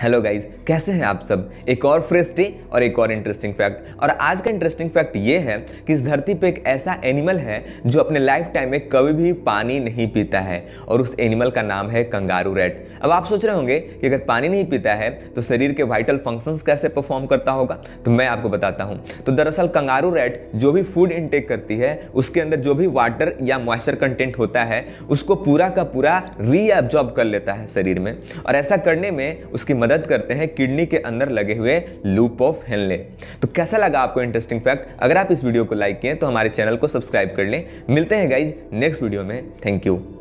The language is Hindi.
हेलो गाइज कैसे हैं आप सब एक और फ्रेश डे और एक और इंटरेस्टिंग फैक्ट और आज का इंटरेस्टिंग फैक्ट ये है कि इस धरती पे एक ऐसा एनिमल है जो अपने लाइफ टाइम में कभी भी पानी नहीं पीता है और उस एनिमल का नाम है कंगारू रेट अब आप सोच रहे होंगे कि अगर पानी नहीं पीता है तो शरीर के वाइटल फंक्शंस कैसे परफॉर्म करता होगा तो मैं आपको बताता हूँ तो दरअसल कंगारू रेट जो भी फूड इनटेक करती है उसके अंदर जो भी वाटर या मॉइस्चर कंटेंट होता है उसको पूरा का पूरा रीअब्जॉर्ब कर लेता है शरीर में और ऐसा करने में उसकी मदद करते हैं किडनी के अंदर लगे हुए लूप ऑफ हेनले तो कैसा लगा आपको इंटरेस्टिंग फैक्ट अगर आप इस वीडियो को लाइक किए तो हमारे चैनल को सब्सक्राइब कर लें मिलते हैं गाइज नेक्स्ट वीडियो में थैंक यू